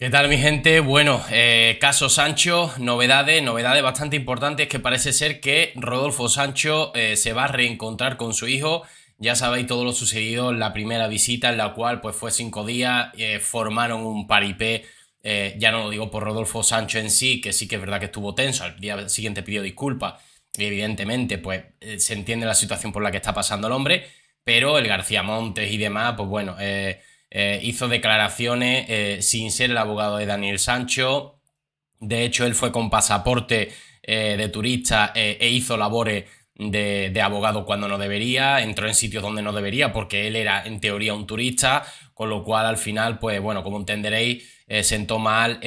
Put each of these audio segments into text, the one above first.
¿Qué tal mi gente? Bueno, eh, caso Sancho, novedades, novedades bastante importantes que parece ser que Rodolfo Sancho eh, se va a reencontrar con su hijo. Ya sabéis todo lo sucedido en la primera visita en la cual pues fue cinco días, eh, formaron un paripé, ya no lo digo por Rodolfo Sancho en sí, que sí que es verdad que estuvo tenso, al día siguiente pidió disculpas y evidentemente pues se entiende la situación por la que está pasando el hombre, pero el García Montes y demás, pues bueno... Eh, hizo declaraciones eh, sin ser el abogado de Daniel Sancho. De hecho, él fue con pasaporte eh, de turista e hizo labores de, abogado cuando no debería, entró en sitios donde no debería porque él era en teoría un turista, con lo cual al final, pues bueno, como entenderéis, sentó mal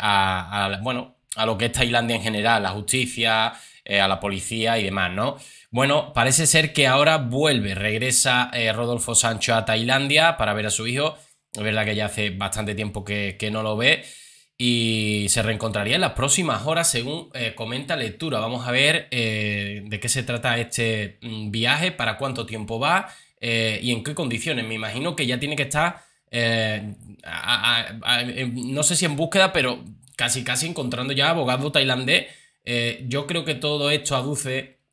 a, bueno, a lo que es Tailandia en general, la justicia, a la policía y demás, ¿no? Bueno, parece ser que ahora vuelve, regresa eh, Rodolfo Sancho a Tailandia para ver a su hijo. Es verdad que ya hace bastante tiempo que, no lo ve y se reencontraría en las próximas horas según eh, comenta lectura. Vamos a ver eh, de qué se trata este mm, viaje, para cuánto tiempo va y en qué condiciones. Me imagino que ya tiene que estar, no sé si en búsqueda, pero casi casi encontrando ya abogado tailandés. yo creo que todo esto aduce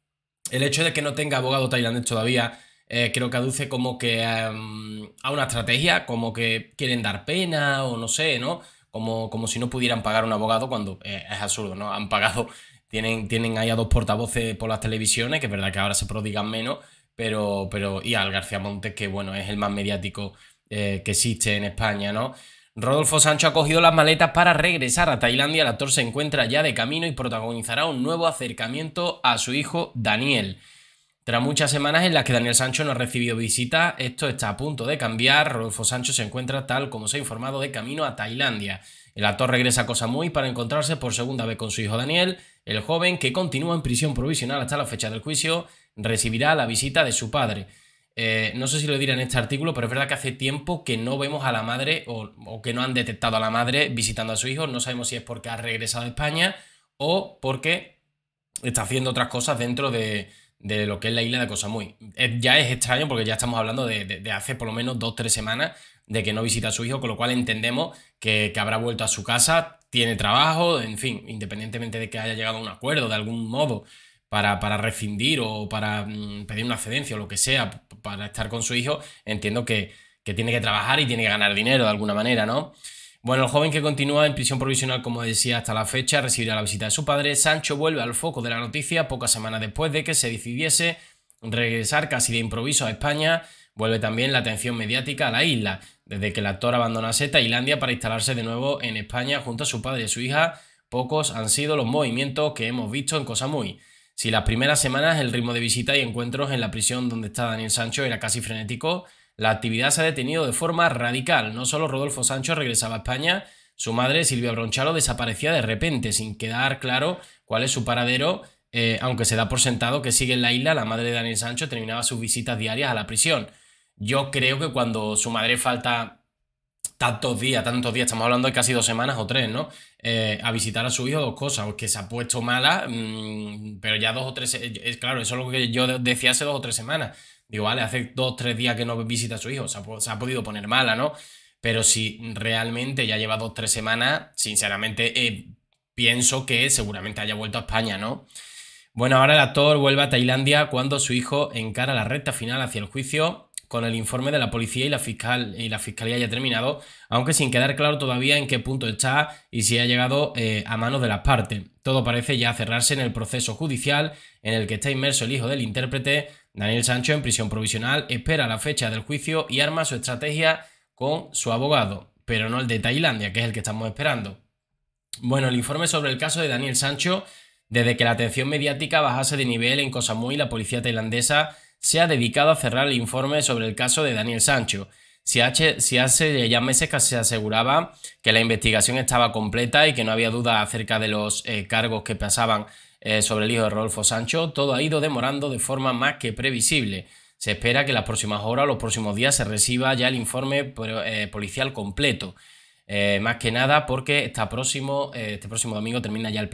el hecho de que no tenga abogado tailandés todavía eh, creo que aduce como que em, a una estrategia, como que quieren dar pena o no sé, ¿no? Como, como si no pudieran pagar un abogado cuando eh, es absurdo, ¿no? Han pagado, tienen, tienen ahí a dos portavoces por las televisiones, que es verdad que ahora se prodigan menos, pero, pero y al García Montes, que bueno, es el más mediático eh, que existe en España, ¿no? Rodolfo Sancho ha cogido las maletas para regresar a Tailandia. El actor se encuentra ya de camino y protagonizará un nuevo acercamiento a su hijo Daniel. Tras muchas semanas en las que Daniel Sancho no ha recibido visita, esto está a punto de cambiar. Rodolfo Sancho se encuentra, tal como se ha informado, de camino a Tailandia. El actor regresa a Koh muy para encontrarse por segunda vez con su hijo Daniel. El joven, que continúa en prisión provisional hasta la fecha del juicio, recibirá la visita de su padre. Eh, no sé si lo diré en este artículo, pero es verdad que hace tiempo que no vemos a la madre o, que no han detectado a la madre visitando a su hijo. No sabemos si es porque ha regresado a España o porque está haciendo otras cosas dentro de, lo que es la isla de cosa ya es extraño porque ya estamos hablando de, hace por lo menos dos o tres semanas de que no visita a su hijo, con lo cual entendemos que, que habrá vuelto a su casa, tiene trabajo, en fin, independientemente de que haya llegado a un acuerdo de algún modo para, rescindir o para mm, pedir una cedencia o lo que sea para estar con su hijo, entiendo que, tiene que trabajar y tiene que ganar dinero de alguna manera, ¿no? Bueno, el joven que continúa en prisión provisional, como decía hasta la fecha, recibirá la visita de su padre. Sancho vuelve al foco de la noticia pocas semanas después de que se decidiese regresar casi de improviso a España. Vuelve también la atención mediática a la isla, desde que el actor abandonase Tailandia para instalarse de nuevo en España junto a su padre y su hija. Pocos han sido los movimientos que hemos visto en cosa muy si las primeras semanas el ritmo de visitas y encuentros en la prisión donde está Daniel Sancho era casi frenético, la actividad se ha detenido de forma radical. No solo Rodolfo Sancho regresaba a España, su madre, Silvia Bronchalo, desaparecía de repente, sin quedar claro cuál es su paradero, eh, aunque se da por sentado que sigue en la isla, la madre de Daniel Sancho terminaba sus visitas diarias a la prisión. Yo creo que cuando su madre falta tantos días, tantos días, estamos hablando de casi dos semanas o tres, ¿no? Eh, a visitar a su hijo dos cosas, que se ha puesto mala, mm, pero ya dos o tres, eh, es claro, eso es lo que yo decía hace dos o tres semanas. Digo, vale, hace dos o tres días que no visita a su hijo, se ha, podido poner mala, ¿no? Pero si realmente ya lleva dos o tres semanas, sinceramente eh, pienso que seguramente haya vuelto a España, ¿no? Bueno, ahora el actor vuelve a Tailandia cuando su hijo encara la recta final hacia el juicio con el informe de la policía y la, fiscal, y la fiscalía ya terminado, aunque sin quedar claro todavía en qué punto está y si ha llegado eh, a manos de las partes. Todo parece ya cerrarse en el proceso judicial en el que está inmerso el hijo del intérprete. Daniel Sancho en prisión provisional espera la fecha del juicio y arma su estrategia con su abogado, pero no el de Tailandia, que es el que estamos esperando. Bueno, el informe sobre el caso de Daniel Sancho, desde que la atención mediática bajase de nivel en Koh Samui, la policía tailandesa se ha dedicado a cerrar el informe sobre el caso de Daniel Sancho. Si hace, ya meses que se aseguraba que la investigación estaba completa y que no había duda acerca de los eh, cargos que pasaban eh, sobre el hijo de Rolfo Sancho, todo ha ido demorando de forma más que previsible. Se espera que las próximas horas o los próximos días se reciba ya el informe eh, policial completo. más que nada porque próximo, este próximo domingo termina ya el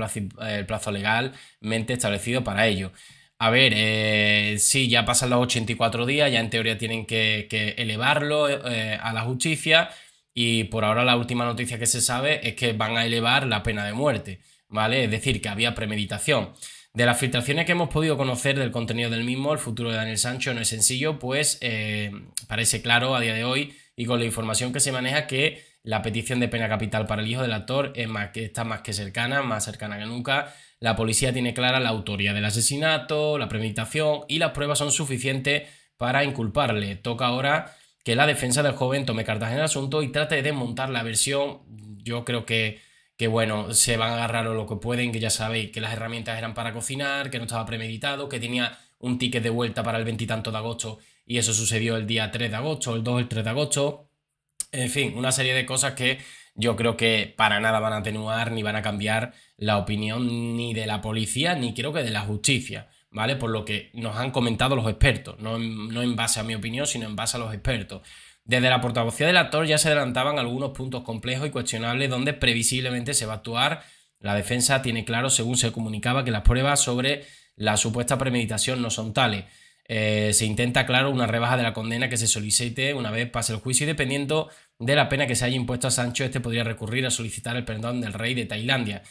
plazo legalmente establecido para ello. A ver, eh, sí, ya pasan los 84 días, ya en teoría tienen que, elevarlo eh, eh, a la justicia y por ahora la última noticia que se sabe es que van a elevar la pena de muerte, ¿vale? Es decir, que había premeditación. De las filtraciones que hemos podido conocer del contenido del mismo, el futuro de Daniel Sancho no es sencillo, pues eh, parece claro a día de hoy y con la información que se maneja que la petición de pena capital para el hijo del actor que está más que cercana, más cercana que nunca la policía tiene clara la autoría del asesinato, la premeditación y las pruebas son suficientes para inculparle. Toca ahora que la defensa del joven tome cartas en el asunto y trate de desmontar la versión. Yo creo que, que bueno, se van a agarrar lo que pueden, que ya sabéis que las herramientas eran para cocinar, que no estaba premeditado, que tenía un ticket de vuelta para el veintitanto de agosto y eso sucedió el día 3 de agosto, el 2, el 3 de agosto. En fin, una serie de cosas que yo creo que para nada van a atenuar ni van a cambiar la opinión ni de la policía ni creo que de la justicia, ¿vale? Por lo que nos han comentado los expertos, no en, base a mi opinión, sino en base a los expertos. Desde la portavocía del actor ya se adelantaban algunos puntos complejos y cuestionables donde previsiblemente se va a actuar. La defensa tiene claro, según se comunicaba, que las pruebas sobre la supuesta premeditación no son tales. Eh, se intenta, claro, una rebaja de la condena que se solicite una vez pase el juicio y dependiendo de la pena que se haya impuesto a Sancho, este podría recurrir a solicitar el perdón del rey de Tailandia.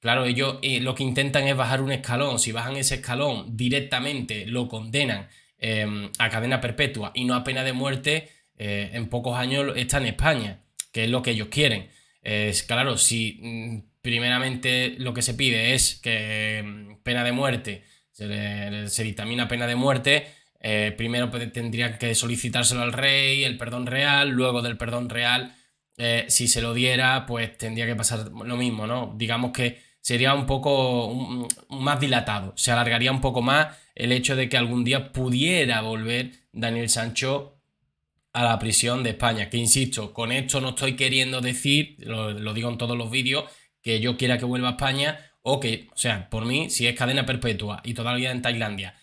Claro, ellos eh, lo que intentan es bajar un escalón. Si bajan ese escalón directamente, lo condenan em, a cadena perpetua y no a pena de muerte, eh, en pocos años está en España, que es lo que ellos quieren. claro, si mm, primeramente lo que se pide es que em, pena de muerte, se, le, se dictamina pena de muerte, eh, primero tendría que solicitárselo al rey, el perdón real, luego del perdón real, eh, si se lo diera, pues tendría que pasar lo mismo, ¿no? Digamos que sería un poco más dilatado, se alargaría un poco más el hecho de que algún día pudiera volver Daniel Sancho a la prisión de España, que insisto, con esto no estoy queriendo decir, lo digo en todos los vídeos, que yo quiera que vuelva a España o que, o sea, por mí, si es cadena perpetua y todavía en Tailandia,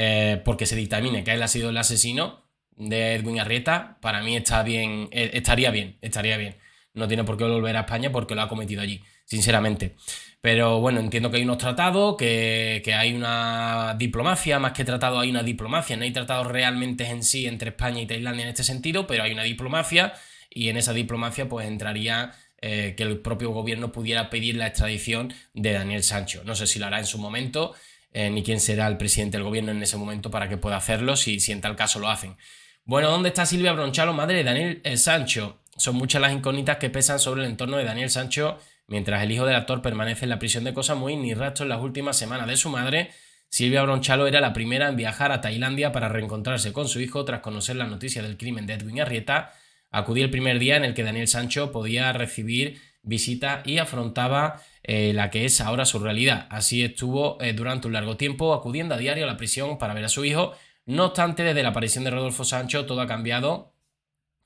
eh, porque se dictamine que él ha sido el asesino de Edwin Arrieta, para mí está bien, eh, estaría bien, estaría bien. No tiene por qué volver a España porque lo ha cometido allí, sinceramente. Pero bueno, entiendo que hay unos tratados, que, hay una diplomacia, más que tratado hay una diplomacia, no hay tratados realmente en sí entre España y Tailandia en este sentido, pero hay una diplomacia y en esa diplomacia pues entraría eh, que el propio gobierno pudiera pedir la extradición de Daniel Sancho. No sé si lo hará en su momento, eh, ni quién será el presidente del gobierno en ese momento para que pueda hacerlo, si, en tal caso lo hacen. Bueno, ¿dónde está Silvia Bronchalo, madre de Daniel eh, Sancho? Son muchas las incógnitas que pesan sobre el entorno de Daniel Sancho, mientras el hijo del actor permanece en la prisión de muy ni rastro en las últimas semanas de su madre. Silvia Bronchalo era la primera en viajar a Tailandia para reencontrarse con su hijo tras conocer la noticia del crimen de Edwin Arrieta. Acudí el primer día en el que Daniel Sancho podía recibir visita y afrontaba eh, la que es ahora su realidad. Así estuvo eh, durante un largo tiempo acudiendo a diario a la prisión para ver a su hijo. No obstante, desde la aparición de Rodolfo Sancho todo ha cambiado.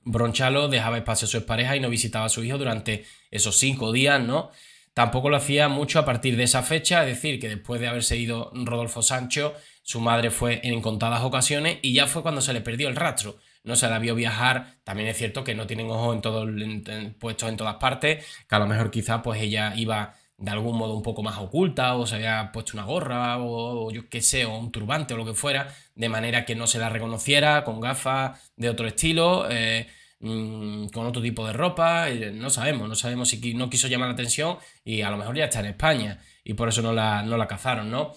Bronchalo dejaba espacio a su pareja y no visitaba a su hijo durante esos cinco días, ¿no? Tampoco lo hacía mucho a partir de esa fecha, es decir, que después de haberse ido Rodolfo Sancho, su madre fue en contadas ocasiones y ya fue cuando se le perdió el rastro no se la vio viajar. También es cierto que no tienen ojos en todo, en, puestos en todas partes, que a lo mejor quizá pues ella iba de algún modo un poco más oculta o se había puesto una gorra o, yo qué sé, o un turbante o lo que fuera, de manera que no se la reconociera con gafas de otro estilo. Eh, mm, con otro tipo de ropa, eh, no sabemos, no sabemos si no quiso llamar la atención y a lo mejor ya está en España y por eso no la, no la cazaron, ¿no?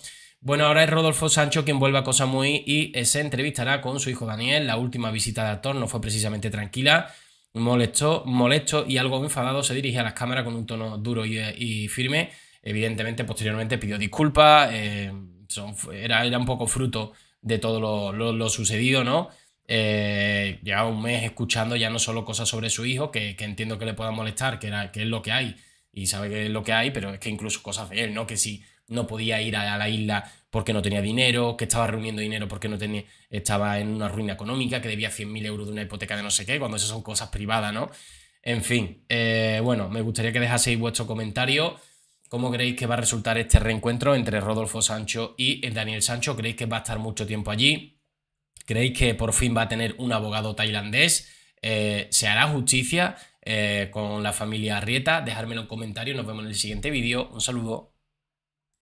Bueno, ahora es Rodolfo Sancho quien vuelve a Cosa Muy y se entrevistará con su hijo Daniel. La última visita de actor no fue precisamente tranquila. Molesto, molesto y algo enfadado se dirige a las cámaras con un tono duro y, firme. Evidentemente, posteriormente pidió disculpas. Eh, era, era, un poco fruto de todo lo, sucedido, ¿no? Eh, un mes escuchando ya no solo cosas sobre su hijo, que, entiendo que le pueda molestar, que, era, que es lo que hay y sabe que es lo que hay, pero es que incluso cosas de él, ¿no? Que sí no podía ir a la isla porque no tenía dinero, que estaba reuniendo dinero porque no tenía, estaba en una ruina económica, que debía 100.000 euros de una hipoteca de no sé qué, cuando esas son cosas privadas, ¿no? En fin, eh, bueno, me gustaría que dejaseis vuestro comentario. ¿Cómo creéis que va a resultar este reencuentro entre Rodolfo Sancho y Daniel Sancho? ¿Creéis que va a estar mucho tiempo allí? ¿Creéis que por fin va a tener un abogado tailandés? Eh, ¿Se hará justicia eh, con la familia Arrieta? Dejármelo en comentarios. Nos vemos en el siguiente vídeo. Un saludo.